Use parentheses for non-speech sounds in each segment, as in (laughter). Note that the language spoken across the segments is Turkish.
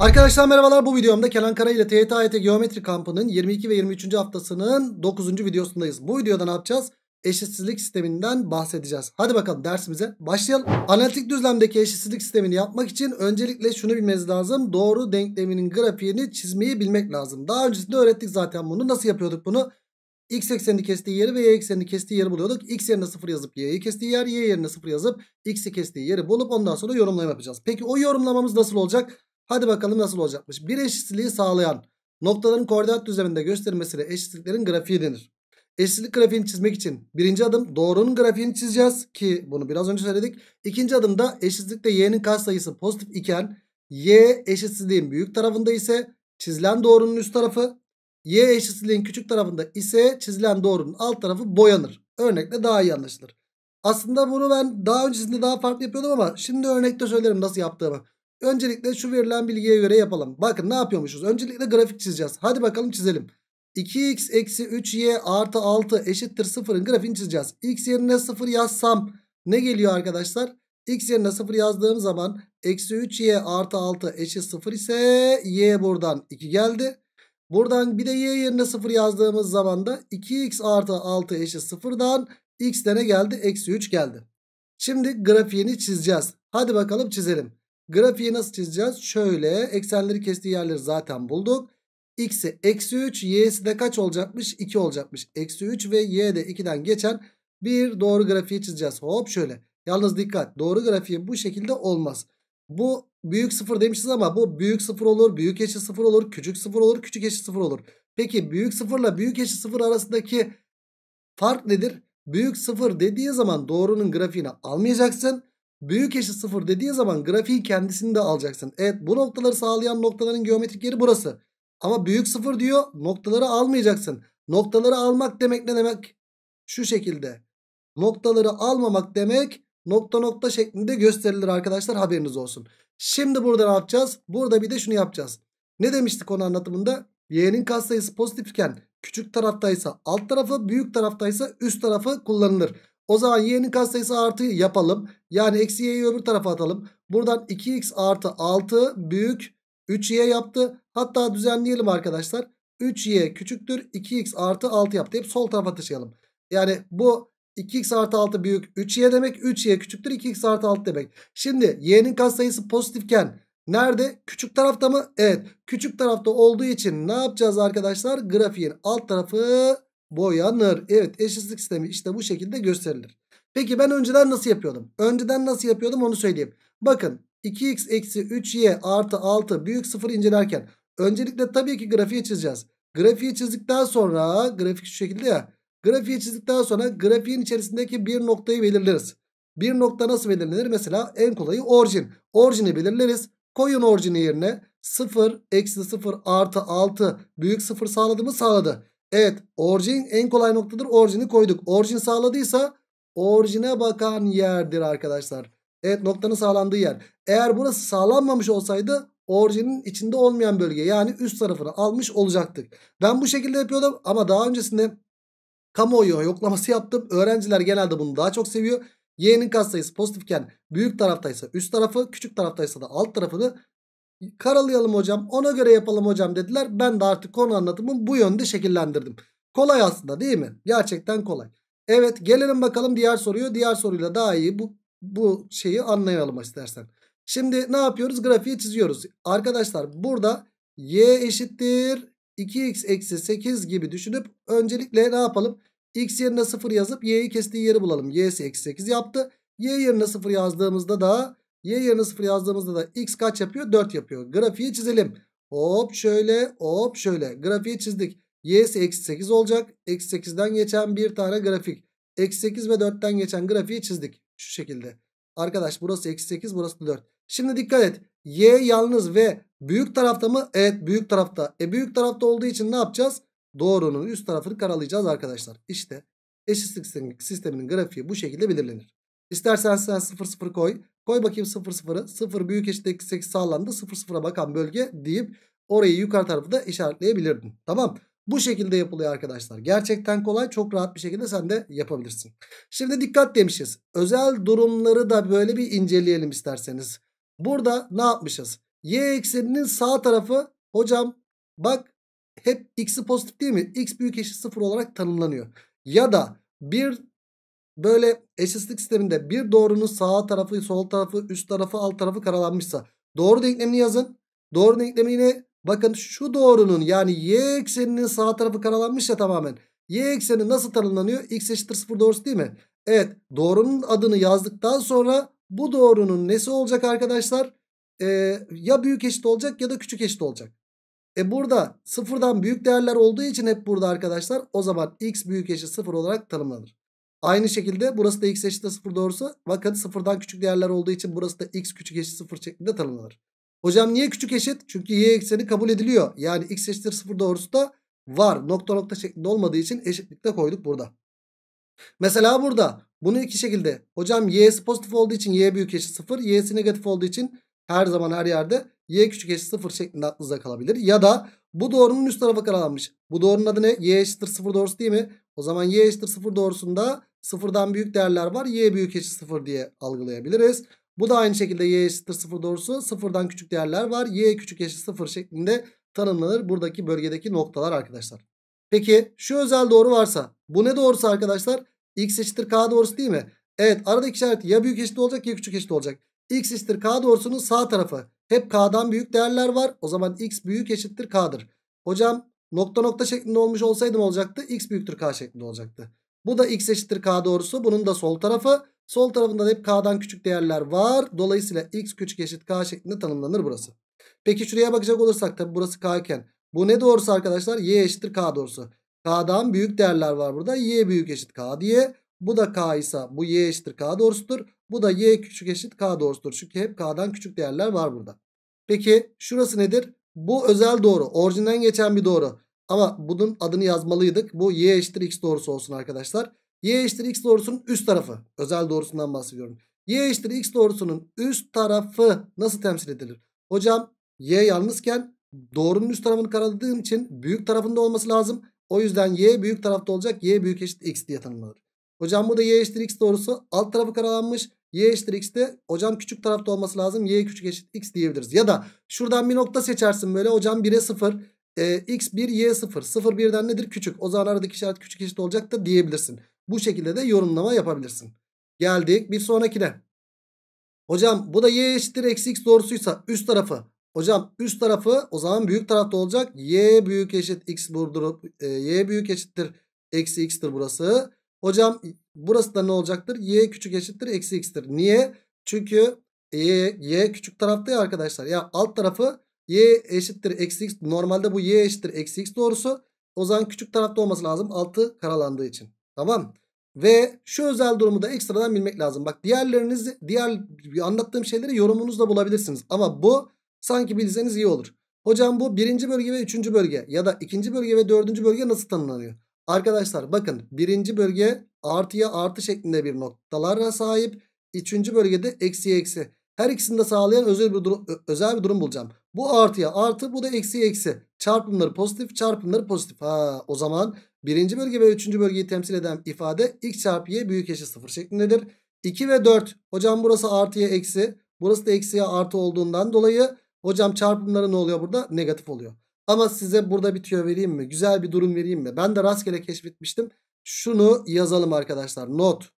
Arkadaşlar merhabalar bu videomda Kenan Kara ile TYT e Geometri Kampı'nın 22 ve 23. haftasının 9. videosundayız. Bu videoda ne yapacağız? Eşitsizlik sisteminden bahsedeceğiz. Hadi bakalım dersimize başlayalım. Analitik düzlemdeki eşitsizlik sistemini yapmak için öncelikle şunu bilmeniz lazım. Doğru denkleminin grafiğini çizmeyi bilmek lazım. Daha öncesinde öğrettik zaten bunu. Nasıl yapıyorduk bunu? X eksenini kestiği yeri ve Y eksenini kestiği yeri buluyorduk. X yerine 0 yazıp Y'yi kestiği yer, Y yerine 0 yazıp X'i kestiği yeri bulup ondan sonra yorumlama yapacağız. Peki o yorumlamamız nasıl olacak? Hadi bakalım nasıl olacakmış. Bir eşitsizliği sağlayan noktaların koordinat düzleminde göstermesine eşitsizliklerin grafiği denir. Eşitsizlik grafiğini çizmek için birinci adım doğrunun grafiğini çizeceğiz ki bunu biraz önce söyledik. İkinci adımda eşitsizlikte y'nin katsayısı pozitif iken y eşitsizliğin büyük tarafında ise çizilen doğrunun üst tarafı y eşitsizliğin küçük tarafında ise çizilen doğrunun alt tarafı boyanır. Örnekle daha iyi anlaşılır. Aslında bunu ben daha öncesinde daha farklı yapıyordum ama şimdi örnekte söylerim nasıl yaptığımı. Öncelikle şu verilen bilgiye göre yapalım. Bakın ne yapıyormuşuz? Öncelikle grafik çizeceğiz. Hadi bakalım çizelim. 2x eksi 3y artı 6 eşittir 0'ın grafiğini çizeceğiz. x yerine 0 yazsam ne geliyor arkadaşlar? x yerine 0 yazdığım zaman eksi 3y artı 6 eşit 0 ise y buradan 2 geldi. Buradan bir de y yerine 0 yazdığımız zaman da 2x artı 6 eşit 0'dan x de ne geldi? Eksi 3 geldi. Şimdi grafiğini çizeceğiz. Hadi bakalım çizelim. Grafiği nasıl çizeceğiz? Şöyle eksenleri kestiği yerleri zaten bulduk. X'i eksi 3 y'si de kaç olacakmış? 2 olacakmış. Eksi 3 ve y de 2'den geçen bir doğru grafiği çizeceğiz. Hop şöyle. Yalnız dikkat doğru grafiği bu şekilde olmaz. Bu büyük 0 demişiz ama bu büyük 0 olur, büyük eşit 0 olur, küçük 0 olur, küçük eşit 0 olur. Peki büyük 0 ile büyük eşit 0 arasındaki fark nedir? Büyük 0 dediği zaman doğrunun grafiğini almayacaksın. Büyük eşit sıfır dediği zaman grafiği kendisini de alacaksın. Evet bu noktaları sağlayan noktaların geometrik yeri burası. Ama büyük sıfır diyor noktaları almayacaksın. Noktaları almak demek ne demek? Şu şekilde. Noktaları almamak demek nokta nokta şeklinde gösterilir arkadaşlar haberiniz olsun. Şimdi burada ne yapacağız? Burada bir de şunu yapacağız. Ne demiştik onu anlatımında? Y'nin katsayısı pozitifken küçük taraftaysa alt tarafı büyük taraftaysa üst tarafı kullanılır. O zaman y'nin katsayısı artı yapalım. Yani eksi y'yi öbür tarafa atalım. Buradan 2x artı 6 büyük 3y yaptı. Hatta düzenleyelim arkadaşlar. 3y küçüktür 2x artı 6 yaptı. Hep sol tarafa taşıyalım. Yani bu 2x artı 6 büyük 3y demek 3y küçüktür 2x artı 6 demek. Şimdi y'nin katsayısı pozitifken nerede? Küçük tarafta mı? Evet küçük tarafta olduğu için ne yapacağız arkadaşlar? Grafiğin alt tarafı boyanır. Evet eşitlik sistemi işte bu şekilde gösterilir. Peki ben önceden nasıl yapıyordum? Önceden nasıl yapıyordum onu söyleyeyim. Bakın 2x eksi 3y artı 6 büyük sıfır incelerken öncelikle tabii ki grafiği çizeceğiz. Grafiği çizdikten sonra grafik şu şekilde ya. Grafiği çizdikten sonra grafiğin içerisindeki bir noktayı belirleriz. Bir nokta nasıl belirlenir? Mesela en kolayı orijin. Orijini belirleriz. Koyun orijini yerine 0 eksi 0 artı 6 büyük sıfır sağladı mı sağladı. Evet orijin en kolay noktadır. Orijini koyduk. Orijin sağladıysa orijine bakan yerdir arkadaşlar. Evet noktanın sağlandığı yer. Eğer burası sağlanmamış olsaydı orijinin içinde olmayan bölge yani üst tarafını almış olacaktık. Ben bu şekilde yapıyordum ama daha öncesinde kamuoyu yoklaması yaptım. Öğrenciler genelde bunu daha çok seviyor. Y'nin katsayısı pozitifken büyük taraftaysa üst tarafı, küçük taraftaysa da alt tarafını karalayalım hocam ona göre yapalım hocam dediler. Ben de artık konu anlatımı bu yönde şekillendirdim. Kolay aslında değil mi? Gerçekten kolay. Evet gelelim bakalım diğer soruyu. Diğer soruyla daha iyi bu, bu şeyi anlayalım istersen. Şimdi ne yapıyoruz? Grafiği çiziyoruz. Arkadaşlar burada y eşittir 2x eksi 8 gibi düşünüp öncelikle ne yapalım? x yerine 0 yazıp y'yi kestiği yeri bulalım. y'si eksi 8 yaptı. y yerine 0 yazdığımızda da Y yerine 0 yazdığımızda da x kaç yapıyor? 4 yapıyor. Grafiği çizelim. Hop şöyle hop şöyle. Grafiği çizdik. Y'si eksi 8 olacak. Eksi 8'den geçen bir tane grafik. Eksi 8 ve 4'ten geçen grafiği çizdik. Şu şekilde. Arkadaş burası eksi 8 burası da 4. Şimdi dikkat et. Y yalnız ve büyük tarafta mı? Evet büyük tarafta. E büyük tarafta olduğu için ne yapacağız? Doğrunun üst tarafını karalayacağız arkadaşlar. İşte eşitlik sisteminin grafiği bu şekilde belirlenir. İstersen sen 0 0 koy. Koy bakayım 00'ı 0 büyük eşit 8 sağlandı. 0 bakan bölge deyip orayı yukarı tarafı da işaretleyebilirdin. Tamam. Bu şekilde yapılıyor arkadaşlar. Gerçekten kolay. Çok rahat bir şekilde sen de yapabilirsin. Şimdi dikkat demişiz. Özel durumları da böyle bir inceleyelim isterseniz. Burada ne yapmışız? Y ekseninin sağ tarafı hocam bak hep x'i pozitif değil mi? x büyük eşit 0 olarak tanımlanıyor. Ya da bir böyle eşitlik sisteminde bir doğrunun sağ tarafı, sol tarafı, üst tarafı, alt tarafı karalanmışsa doğru denklemini yazın. Doğru denklemini bakın şu doğrunun yani y ekseninin sağ tarafı karalanmışsa tamamen. Y ekseni nasıl tanımlanıyor? X eşittir 0 doğrusu değil mi? Evet doğrunun adını yazdıktan sonra bu doğrunun nesi olacak arkadaşlar? Ee, ya büyük eşit olacak ya da küçük eşit olacak. E burada sıfırdan büyük değerler olduğu için hep burada arkadaşlar o zaman x büyük eşit sıfır olarak tanımlanır. Aynı şekilde burası da x eşittir 0 doğrusu fakat sıfırdan küçük değerler olduğu için burası da x küçük eşit 0 şeklinde tanımlanır. Hocam niye küçük eşit? Çünkü y ekseni kabul ediliyor. Yani x eşittir 0 doğrusu da var. Nokta nokta şeklinde olmadığı için eşitlikte koyduk burada. Mesela burada bunu iki şekilde. Hocam y'si pozitif olduğu için y büyük eşit 0. Y'si negatif olduğu için her zaman her yerde y küçük eşit 0 şeklinde aklınızda kalabilir. Ya da bu doğrunun üst tarafı karalanmış. Bu doğrunun adı ne? y eşittir 0 doğrusu değil mi? O zaman y eşittir 0 doğrusunda 0'dan büyük değerler var. Y büyük eşit 0 diye algılayabiliriz. Bu da aynı şekilde y eşittir 0 doğrusu 0'dan küçük değerler var. Y küçük eşit 0 şeklinde tanımlanır buradaki bölgedeki noktalar arkadaşlar. Peki şu özel doğru varsa bu ne doğrusu arkadaşlar? X eşittir K doğrusu değil mi? Evet aradaki işaret ya büyük eşit olacak ya küçük eşit olacak. X eşittir K doğrusunun sağ tarafı. Hep K'dan büyük değerler var. O zaman X büyük eşittir K'dır. Hocam Nokta nokta şeklinde olmuş olsaydı ne olacaktı? X büyüktür K şeklinde olacaktı. Bu da X eşittir K doğrusu. Bunun da sol tarafı. Sol tarafında da hep K'dan küçük değerler var. Dolayısıyla X küçük eşit K şeklinde tanımlanır burası. Peki şuraya bakacak olursak tabi burası K iken. Bu ne doğrusu arkadaşlar? Y eşittir K doğrusu. K'dan büyük değerler var burada. Y büyük eşit K diye. Bu da K ise bu Y eşittir K doğrusudur. Bu da Y küçük eşit K doğrusudur. Çünkü hep K'dan küçük değerler var burada. Peki şurası nedir? Bu özel doğru. Orijinden geçen bir doğru. Ama bunun adını yazmalıydık. Bu y eşittir x doğrusu olsun arkadaşlar. y eşittir x doğrusunun üst tarafı. Özel doğrusundan bahsediyorum. y eşittir x doğrusunun üst tarafı nasıl temsil edilir? Hocam y yalnızken doğrunun üst tarafını karaladığım için büyük tarafında olması lazım. O yüzden y büyük tarafta olacak. y büyük eşit x diye tanımlanır. Hocam bu da y eşittir x doğrusu. Alt tarafı karalanmış. Y eşittir x'te hocam küçük tarafta olması lazım. Y küçük eşit x diyebiliriz. Ya da şuradan bir nokta seçersin böyle hocam 1'e 0. E, x 1 y 0. 0 1'den nedir? Küçük. O zaman aradaki işaret küçük eşit olacak da diyebilirsin. Bu şekilde de yorumlama yapabilirsin. Geldik bir sonrakine. Hocam bu da y eşittir eksi x doğrusuysa üst tarafı. Hocam üst tarafı o zaman büyük tarafta olacak. Y büyük eşit x burdur. E, y büyük eşittir eksi x'tir burası. Hocam burası da ne olacaktır? Y küçük eşittir eksi x'tir. Niye? Çünkü y, y küçük tarafta ya arkadaşlar. Ya alt tarafı y eşittir eksi x. Normalde bu y eşittir eksi x doğrusu. O zaman küçük tarafta olması lazım. Altı karalandığı için. Tamam. Ve şu özel durumu da ekstradan bilmek lazım. Bak diğerleriniz diğer anlattığım şeyleri yorumunuzla bulabilirsiniz. Ama bu sanki bilseniz iyi olur. Hocam bu birinci bölge ve üçüncü bölge ya da ikinci bölge ve dördüncü bölge nasıl tanımlanıyor? Arkadaşlar bakın birinci bölge artıya artı şeklinde bir noktalara sahip. Üçüncü bölgede eksiye eksi. Her ikisini de sağlayan özel bir, özel bir durum bulacağım. Bu artıya artı bu da eksiye eksi. Çarpımları pozitif çarpımları pozitif. Ha, o zaman birinci bölge ve üçüncü bölgeyi temsil eden ifade x çarpı y büyük eşit sıfır şeklindedir. 2 ve 4 hocam burası artıya eksi burası da eksiye artı olduğundan dolayı hocam çarpımları ne oluyor burada negatif oluyor. Ama size burada bir tüyo vereyim mi? Güzel bir durum vereyim mi? Ben de rastgele keşfetmiştim. Şunu yazalım arkadaşlar. Not.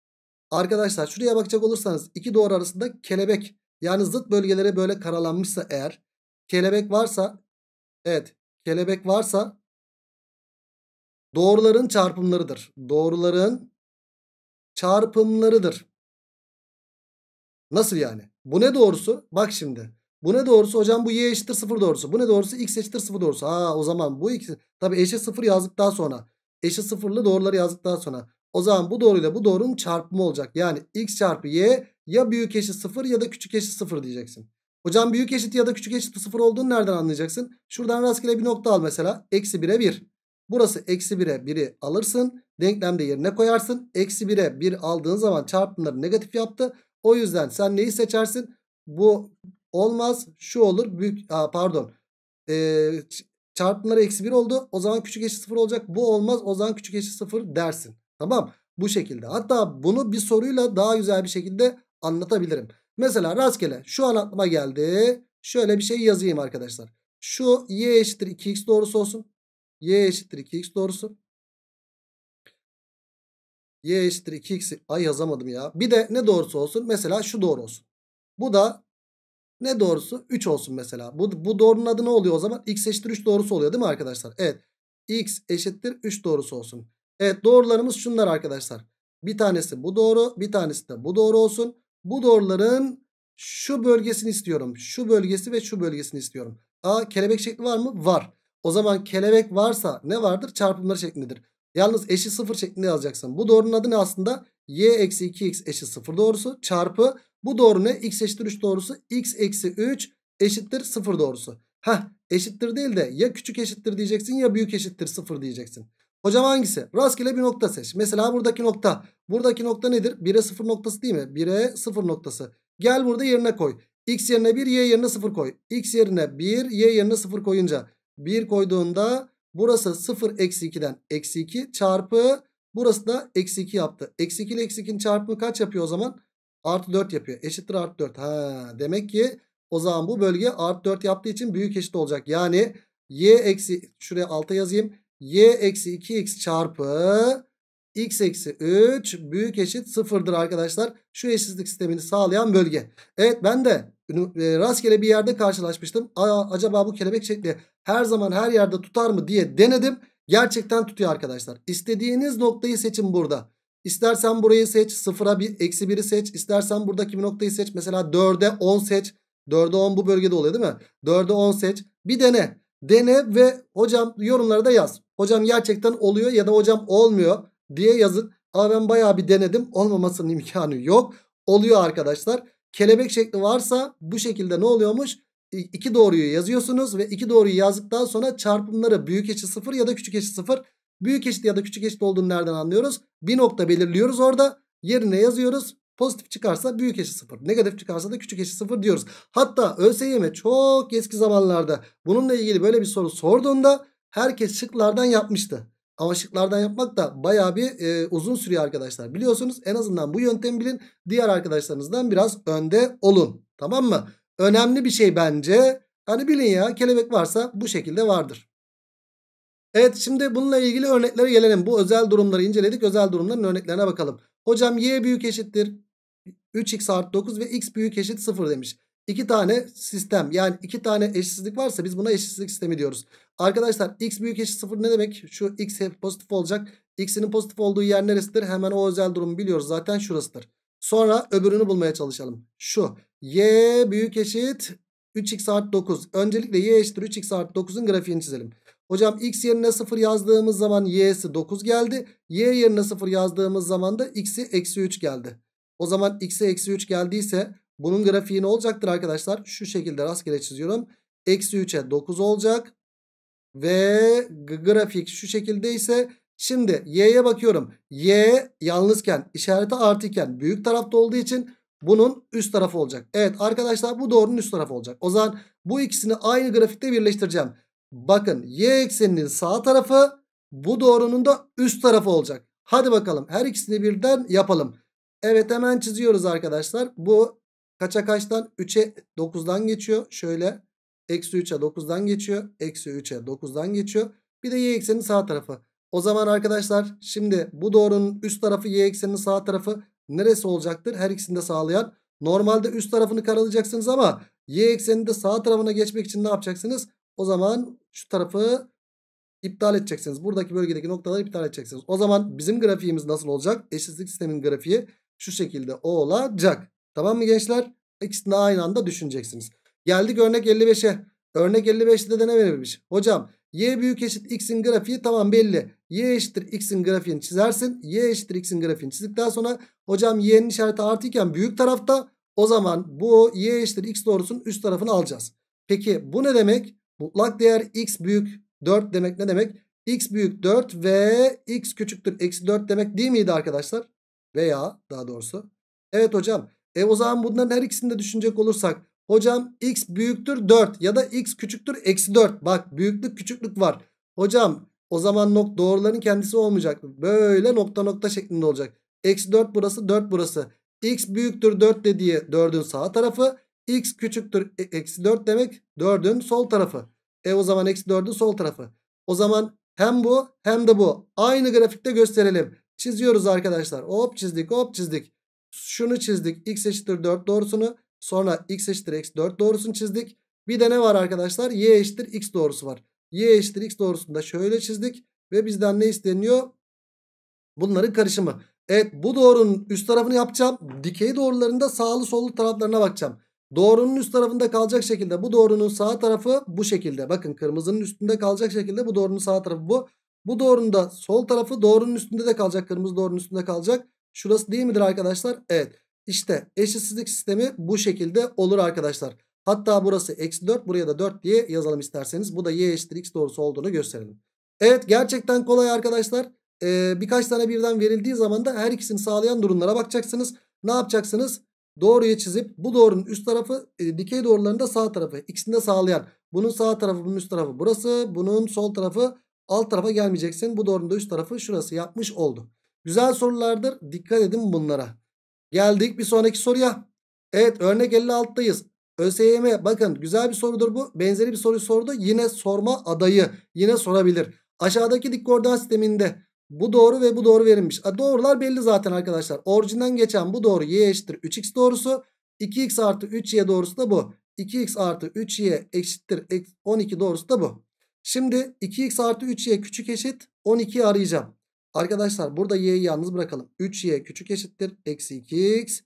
Arkadaşlar şuraya bakacak olursanız iki doğru arasında kelebek yani zıt bölgelere böyle karalanmışsa eğer kelebek varsa evet kelebek varsa doğruların çarpımlarıdır. Doğruların çarpımlarıdır. Nasıl yani? Bu ne doğrusu? Bak şimdi. Bu ne doğrusu hocam bu y eşittir 0 doğrusu. Bu ne doğrusu x eşittir 0 doğrusu. Ha o zaman bu ikisi tabi eşit 0 daha sonra eşit 0'lı doğruları daha sonra o zaman bu doğruyla bu doğrunun çarpımı olacak. Yani x çarpı y ya büyük eşit 0 ya da küçük eşit 0 diyeceksin. Hocam büyük eşit ya da küçük eşit 0 olduğunu nereden anlayacaksın? Şuradan rastgele bir nokta al mesela. Eksi 1'e 1. Burası eksi 1'e 1'i alırsın. Denklemde yerine koyarsın. Eksi 1'e 1 aldığın zaman çarpımları negatif yaptı. O yüzden sen neyi seçersin? Bu Olmaz. Şu olur. Büyük aa, pardon. Ee, çarpımları eksi 1 oldu. O zaman küçük eşit 0 olacak. Bu olmaz. O zaman küçük eşit 0 dersin. Tamam. Bu şekilde. Hatta bunu bir soruyla daha güzel bir şekilde anlatabilirim. Mesela rastgele şu an aklıma geldi. Şöyle bir şey yazayım arkadaşlar. Şu y eşittir 2x doğrusu olsun. y eşittir 2x doğrusu. y eşittir 2 x ay yazamadım ya. Bir de ne doğrusu olsun? Mesela şu doğru olsun. Bu da ne doğrusu? 3 olsun mesela. Bu, bu doğrunun adı ne oluyor o zaman? X eşittir 3 doğrusu oluyor değil mi arkadaşlar? Evet. X eşittir 3 doğrusu olsun. Evet doğrularımız şunlar arkadaşlar. Bir tanesi bu doğru. Bir tanesi de bu doğru olsun. Bu doğruların şu bölgesini istiyorum. Şu bölgesi ve şu bölgesini istiyorum. A kelebek şekli var mı? Var. O zaman kelebek varsa ne vardır? Çarpımları şeklindedir. Yalnız eşit sıfır şeklinde yazacaksın. Bu doğrunun adı ne aslında? y eksi 2x eşit sıfır doğrusu çarpı bu doğru ne? X eşittir 3 doğrusu. X eksi 3 eşittir 0 doğrusu. Ha eşittir değil de ya küçük eşittir diyeceksin ya büyük eşittir 0 diyeceksin. Hocam hangisi? Rastgele bir nokta seç. Mesela buradaki nokta. Buradaki nokta nedir? 1'e 0 noktası değil mi? 1'e 0 noktası. Gel burada yerine koy. X yerine 1, Y yerine 0 koy. X yerine 1, Y yerine 0 koyunca 1 koyduğunda burası 0 eksi 2'den eksi 2 çarpı burası da eksi 2 yaptı. Eksi 2 ile eksi 2'nin çarpımı kaç yapıyor o zaman? Artı 4 yapıyor. Eşittir artı 4. Ha, demek ki o zaman bu bölge artı 4 yaptığı için büyük eşit olacak. Yani y eksi şuraya alta yazayım. y eksi 2x çarpı x eksi 3 büyük eşit sıfırdır arkadaşlar. Şu eşitlik sistemini sağlayan bölge. Evet ben de e, rastgele bir yerde karşılaşmıştım. Aa, acaba bu kelebek şekli her zaman her yerde tutar mı diye denedim. Gerçekten tutuyor arkadaşlar. İstediğiniz noktayı seçin burada. İstersen burayı seç. Sıfıra bir, eksi 1'i seç. İstersen buradaki bir noktayı seç. Mesela 4'e 10 seç. 4'e 10 bu bölgede oluyor değil mi? 4'e 10 seç. Bir dene. Dene ve hocam yorumlara da yaz. Hocam gerçekten oluyor ya da hocam olmuyor diye yazın. Ama ben bayağı bir denedim. Olmamasının (laughs) imkanı yok. Oluyor arkadaşlar. Kelebek şekli varsa bu şekilde ne oluyormuş? İki doğruyu yazıyorsunuz ve iki doğruyu yazdıktan sonra çarpımları büyük eşi sıfır ya da küçük eşi sıfır Büyük eşit ya da küçük eşit olduğunu nereden anlıyoruz? Bir nokta belirliyoruz orada. Yerine yazıyoruz. Pozitif çıkarsa büyük eşit sıfır. Negatif çıkarsa da küçük eşit sıfır diyoruz. Hatta ÖSYM çok eski zamanlarda bununla ilgili böyle bir soru sorduğunda herkes şıklardan yapmıştı. Ama şıklardan yapmak da baya bir e, uzun sürüyor arkadaşlar. Biliyorsunuz en azından bu yöntemi bilin. Diğer arkadaşlarınızdan biraz önde olun. Tamam mı? Önemli bir şey bence. Hani bilin ya kelebek varsa bu şekilde vardır. Evet şimdi bununla ilgili örneklere gelelim. Bu özel durumları inceledik. Özel durumların örneklerine bakalım. Hocam y büyük eşittir 3x artı 9 ve x büyük eşit 0 demiş. İki tane sistem yani iki tane eşitsizlik varsa biz buna eşitsizlik sistemi diyoruz. Arkadaşlar x büyük eşit 0 ne demek? Şu x hep pozitif olacak. x'inin pozitif olduğu yer neresidir? Hemen o özel durumu biliyoruz zaten şurasıdır. Sonra öbürünü bulmaya çalışalım. Şu y büyük eşit 3x artı 9. Öncelikle y eşittir 3x artı 9'un grafiğini çizelim. Hocam x yerine 0 yazdığımız zaman y'si 9 geldi. Y yerine 0 yazdığımız zaman da x'i eksi 3 geldi. O zaman x'e eksi 3 geldiyse bunun grafiği ne olacaktır arkadaşlar? Şu şekilde rastgele çiziyorum. Eksi 3'e 9 olacak. Ve grafik şu şekilde ise şimdi y'ye bakıyorum. Y yalnızken işareti artıyken büyük tarafta olduğu için bunun üst tarafı olacak. Evet arkadaşlar bu doğrunun üst tarafı olacak. O zaman bu ikisini aynı grafikte birleştireceğim. Bakın y ekseninin sağ tarafı bu doğrunun da üst tarafı olacak. Hadi bakalım her ikisini birden yapalım. Evet hemen çiziyoruz arkadaşlar. Bu kaça kaçtan? 3'e 9'dan geçiyor. Şöyle eksi 3'e 9'dan geçiyor. Eksi 3'e 9'dan geçiyor. Bir de y ekseninin sağ tarafı. O zaman arkadaşlar şimdi bu doğrunun üst tarafı y ekseninin sağ tarafı neresi olacaktır? Her ikisini de sağlayan. Normalde üst tarafını karalayacaksınız ama y ekseninde sağ tarafına geçmek için ne yapacaksınız? O zaman şu tarafı iptal edeceksiniz. Buradaki bölgedeki noktaları iptal edeceksiniz. O zaman bizim grafiğimiz nasıl olacak? Eşitlik sistemin grafiği şu şekilde olacak. Tamam mı gençler? İkisini aynı anda düşüneceksiniz. Geldik örnek 55'e. Örnek 55'te de ne verilmiş? Hocam y büyük eşit x'in grafiği tamam belli. y eşittir x'in grafiğini çizersin. y eşittir x'in grafiğini çizdikten sonra hocam y'nin işareti artı büyük tarafta o zaman bu y eşittir x doğrusunun üst tarafını alacağız. Peki bu ne demek? Mutlak değer x büyük 4 demek ne demek? x büyük 4 ve x küçüktür eksi 4 demek değil miydi arkadaşlar? Veya daha doğrusu. Evet hocam. E o zaman bunların her ikisini de düşünecek olursak. Hocam x büyüktür 4 ya da x küçüktür eksi 4. Bak büyüklük küçüklük var. Hocam o zaman nok doğruların kendisi olmayacak. Böyle nokta nokta şeklinde olacak. Eksi 4 burası 4 burası. x büyüktür 4 dediği 4'ün sağ tarafı x küçüktür e, eksi 4 demek 4'ün sol tarafı. E o zaman eksi 4'ün sol tarafı. O zaman hem bu hem de bu. Aynı grafikte gösterelim. Çiziyoruz arkadaşlar. Hop çizdik hop çizdik. Şunu çizdik. X eşittir 4 doğrusunu. Sonra x eşittir eksi 4 doğrusunu çizdik. Bir de ne var arkadaşlar? Y eşittir x doğrusu var. Y eşittir x doğrusunu da şöyle çizdik. Ve bizden ne isteniyor? Bunların karışımı. Evet bu doğrunun üst tarafını yapacağım. Dikey doğrularında sağlı sollu taraflarına bakacağım. Doğrunun üst tarafında kalacak şekilde bu doğrunun sağ tarafı bu şekilde. Bakın kırmızının üstünde kalacak şekilde bu doğrunun sağ tarafı bu. Bu doğrunun da sol tarafı doğrunun üstünde de kalacak. Kırmızı doğrunun üstünde kalacak. Şurası değil midir arkadaşlar? Evet. İşte eşitsizlik sistemi bu şekilde olur arkadaşlar. Hatta burası eksi 4 buraya da 4 diye yazalım isterseniz. Bu da y eşittir x doğrusu olduğunu gösterelim. Evet gerçekten kolay arkadaşlar. Ee, birkaç tane birden verildiği zaman da her ikisini sağlayan durumlara bakacaksınız. Ne yapacaksınız? doğruyu çizip bu doğrunun üst tarafı e, dikey doğrularında sağ tarafı. İkisini de sağlayan. Bunun sağ tarafı bunun üst tarafı burası. Bunun sol tarafı alt tarafa gelmeyeceksin. Bu doğrunun da üst tarafı şurası yapmış oldu. Güzel sorulardır. Dikkat edin bunlara. Geldik bir sonraki soruya. Evet örnek 56'dayız. ÖSYM bakın güzel bir sorudur bu. Benzeri bir soru sordu. Yine sorma adayı. Yine sorabilir. Aşağıdaki dik koordinat sisteminde bu doğru ve bu doğru verilmiş. A, doğrular belli zaten arkadaşlar. Orijinden geçen bu doğru y eşittir 3x doğrusu. 2x artı 3y doğrusu da bu. 2x artı 3y eşittir 12 doğrusu da bu. Şimdi 2x artı 3y küçük eşit 12'yi arayacağım. Arkadaşlar burada y'yi yalnız bırakalım. 3y küçük eşittir. Eksi 2x.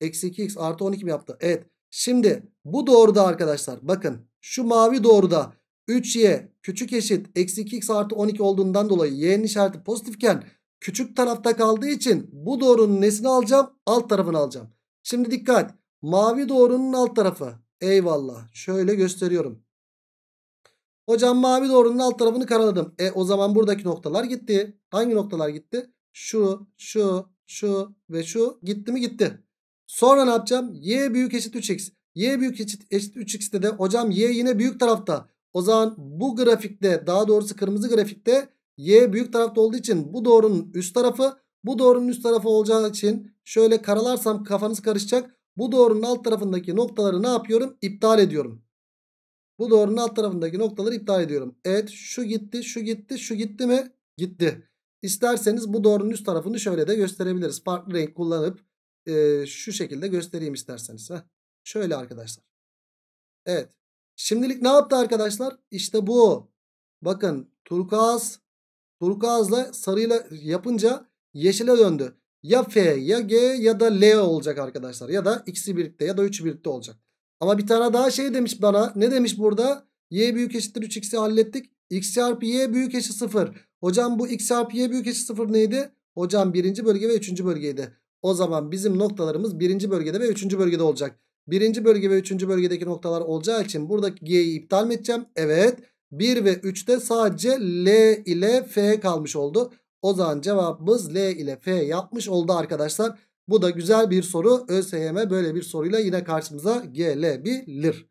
Eksi 2x artı 12 mi yaptı? Evet. Şimdi bu doğruda arkadaşlar bakın şu mavi doğruda 3y küçük eşit eksi 2x artı 12 olduğundan dolayı y'nin işareti pozitifken küçük tarafta kaldığı için bu doğrunun nesini alacağım? Alt tarafını alacağım. Şimdi dikkat. Mavi doğrunun alt tarafı. Eyvallah. Şöyle gösteriyorum. Hocam mavi doğrunun alt tarafını karaladım. E o zaman buradaki noktalar gitti. Hangi noktalar gitti? Şu, şu, şu ve şu gitti mi gitti. Sonra ne yapacağım? Y büyük eşit 3x. Y büyük eşit, eşit 3x'te de hocam y yine büyük tarafta. O zaman bu grafikte daha doğrusu kırmızı grafikte y büyük tarafta olduğu için bu doğrunun üst tarafı bu doğrunun üst tarafı olacağı için şöyle karalarsam kafanız karışacak. Bu doğrunun alt tarafındaki noktaları ne yapıyorum? İptal ediyorum. Bu doğrunun alt tarafındaki noktaları iptal ediyorum. Evet şu gitti, şu gitti, şu gitti mi? Gitti. İsterseniz bu doğrunun üst tarafını şöyle de gösterebiliriz. Farklı renk kullanıp e, şu şekilde göstereyim isterseniz. Heh. Şöyle arkadaşlar. Evet Şimdilik ne yaptı arkadaşlar? İşte bu. Bakın turkuaz turkuazla sarıyla yapınca yeşile döndü. Ya F ya G ya da L olacak arkadaşlar. Ya da ikisi birlikte ya da üçü birlikte olacak. Ama bir tane daha şey demiş bana. Ne demiş burada? Y büyük eşittir 3x'i hallettik. x çarpı y büyük eşit 0. Hocam bu x çarpı y büyük eşit 0 neydi? Hocam birinci bölge ve üçüncü bölgeydi. O zaman bizim noktalarımız birinci bölgede ve üçüncü bölgede olacak. Birinci bölge ve üçüncü bölgedeki noktalar olacağı için buradaki G'yi iptal mi edeceğim? Evet. 1 ve 3'te sadece L ile F kalmış oldu. O zaman cevabımız L ile F yapmış oldu arkadaşlar. Bu da güzel bir soru. ÖSYM böyle bir soruyla yine karşımıza gelebilir.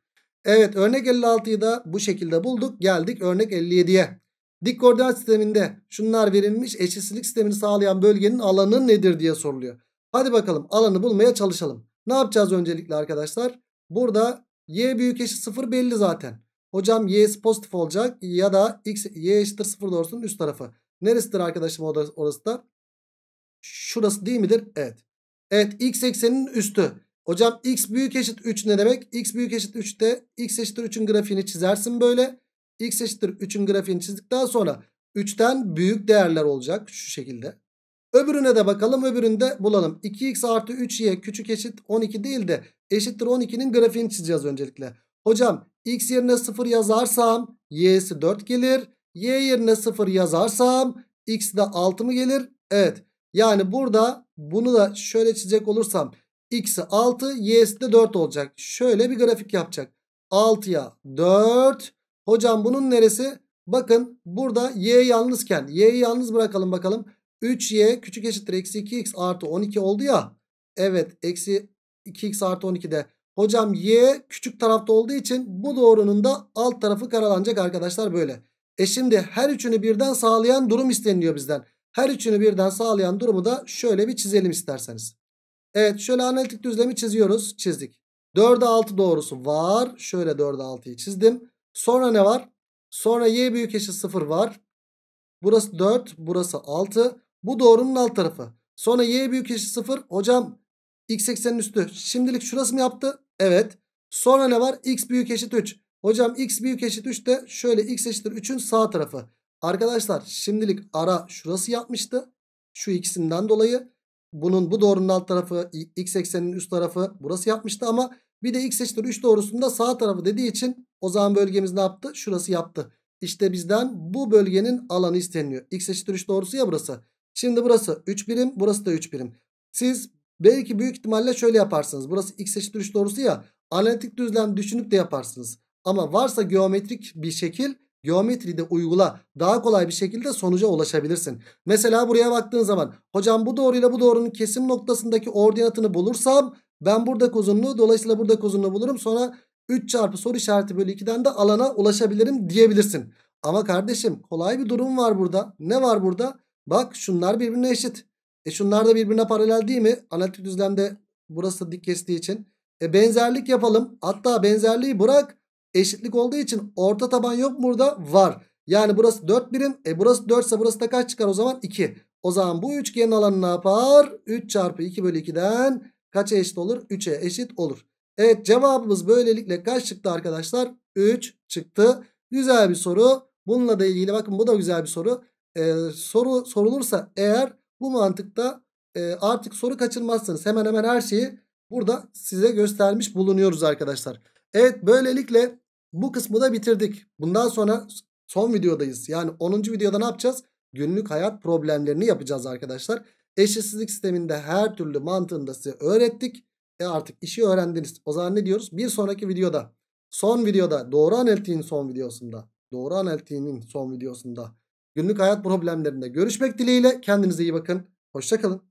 Evet örnek 56'yı da bu şekilde bulduk. Geldik örnek 57'ye. Dik koordinat sisteminde şunlar verilmiş eşitsizlik sistemini sağlayan bölgenin alanı nedir diye soruluyor. Hadi bakalım alanı bulmaya çalışalım. Ne yapacağız öncelikle arkadaşlar? Burada y büyük eşit 0 belli zaten. Hocam y'si pozitif olacak ya da x y eşittir 0 doğrusunun üst tarafı. Neresidir arkadaşım orası da? Şurası değil midir? Evet. Evet x ekseninin üstü. Hocam x büyük eşit 3 ne demek? x büyük eşit 3'te x eşittir 3'ün grafiğini çizersin böyle. x eşittir 3'ün grafiğini çizdikten sonra 3'ten büyük değerler olacak şu şekilde. Öbürüne de bakalım öbüründe bulalım. 2x artı 3y küçük eşit 12 değil de eşittir 12'nin grafiğini çizeceğiz öncelikle. Hocam x yerine 0 yazarsam y'si 4 gelir. Y yerine 0 yazarsam x de 6 mı gelir? Evet. Yani burada bunu da şöyle çizecek olursam x'i 6 y'si de 4 olacak. Şöyle bir grafik yapacak. 6'ya 4. Hocam bunun neresi? Bakın burada y yalnızken y'yi yalnız bırakalım bakalım. 3y küçük eşittir eksi 2x artı 12 oldu ya. Evet eksi 2x artı 12'de. Hocam y küçük tarafta olduğu için bu doğrunun da alt tarafı karalanacak arkadaşlar böyle. E şimdi her üçünü birden sağlayan durum isteniliyor bizden. Her üçünü birden sağlayan durumu da şöyle bir çizelim isterseniz. Evet şöyle analitik düzlemi çiziyoruz. Çizdik. 4'e 6 doğrusu var. Şöyle 4'e 6'yı çizdim. Sonra ne var? Sonra y büyük eşit 0 var. Burası 4. Burası 6. Bu doğrunun alt tarafı. Sonra y büyük eşit 0. Hocam x eksenin üstü. Şimdilik şurası mı yaptı? Evet. Sonra ne var? x büyük eşit 3. Hocam x büyük eşit 3 de şöyle x eşittir 3'ün sağ tarafı. Arkadaşlar şimdilik ara şurası yapmıştı. Şu ikisinden dolayı. Bunun bu doğrunun alt tarafı x ekseninin üst tarafı burası yapmıştı ama bir de x eşittir 3 doğrusunda sağ tarafı dediği için o zaman bölgemiz ne yaptı? Şurası yaptı. İşte bizden bu bölgenin alanı isteniyor. x eşittir 3 doğrusu ya burası. Şimdi burası 3 birim burası da 3 birim. Siz belki büyük ihtimalle şöyle yaparsınız. Burası x eşittir 3 doğrusu ya analitik düzlem düşünüp de yaparsınız. Ama varsa geometrik bir şekil geometriyi de uygula daha kolay bir şekilde sonuca ulaşabilirsin. Mesela buraya baktığın zaman hocam bu doğruyla bu doğrunun kesim noktasındaki ordinatını bulursam ben burada uzunluğu dolayısıyla burada uzunluğu bulurum. Sonra 3 çarpı soru işareti bölü 2'den de alana ulaşabilirim diyebilirsin. Ama kardeşim kolay bir durum var burada. Ne var burada? Bak şunlar birbirine eşit. E şunlar da birbirine paralel değil mi? Analitik düzlemde burası dik kestiği için. E benzerlik yapalım. Hatta benzerliği bırak. Eşitlik olduğu için orta taban yok mu burada? Var. Yani burası 4 birim. E burası 4 ise burası da kaç çıkar o zaman? 2. O zaman bu üçgenin alanı ne yapar? 3 çarpı 2 bölü 2'den kaça eşit olur? 3'e eşit olur. Evet cevabımız böylelikle kaç çıktı arkadaşlar? 3 çıktı. Güzel bir soru. Bununla da ilgili bakın bu da güzel bir soru e, soru sorulursa eğer bu mantıkta e, artık soru kaçırmazsınız. Hemen hemen her şeyi burada size göstermiş bulunuyoruz arkadaşlar. Evet böylelikle bu kısmı da bitirdik. Bundan sonra son videodayız. Yani 10. videoda ne yapacağız? Günlük hayat problemlerini yapacağız arkadaşlar. Eşitsizlik sisteminde her türlü mantığını da size öğrettik. E artık işi öğrendiniz. O zaman ne diyoruz? Bir sonraki videoda, son videoda, doğru analitiğin son videosunda, doğru analitiğinin son videosunda Günlük hayat problemlerinde görüşmek dileğiyle. Kendinize iyi bakın. Hoşçakalın.